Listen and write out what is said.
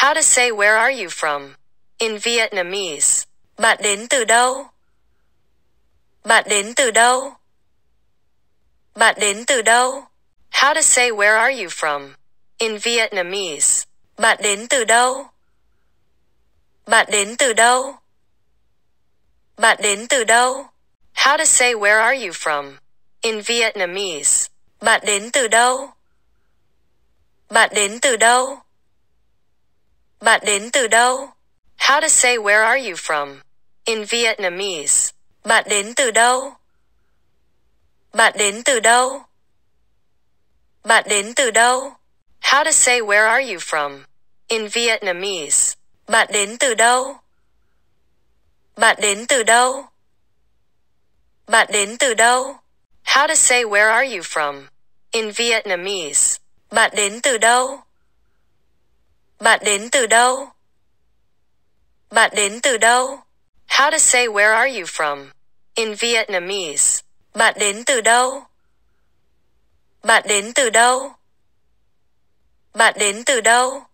How to say where are you from? In Vietnamese. Bạn đến từ đâu? Bạn đến từ đâu? Bạn đến từ đâu? How to say where are you from? In Vietnamese. Bạn đến từ đâu? Bạn đến từ đâu? Bạn đến từ đâu? How to say where are you from? In Vietnamese. Bạn đến từ đâu? Bạn đến từ đâu? Bạn đến từ đâu? How to say where are you from? In Vietnamese. Bạn đến từ đâu? Bạn đến từ đâu? Bạn đến từ đâu? How to say where are you from? In Vietnamese. Bạn đến từ đâu? Bạn đến từ đâu? Bạn đến từ đâu? How to say where are you from? In Vietnamese. Bạn đến từ đâu? Bạn đến từ đâu? Bạn đến từ đâu? How to say where are you from in Vietnamese. Bạn đến từ đâu? Bạn đến từ đâu? Bạn đến từ đâu?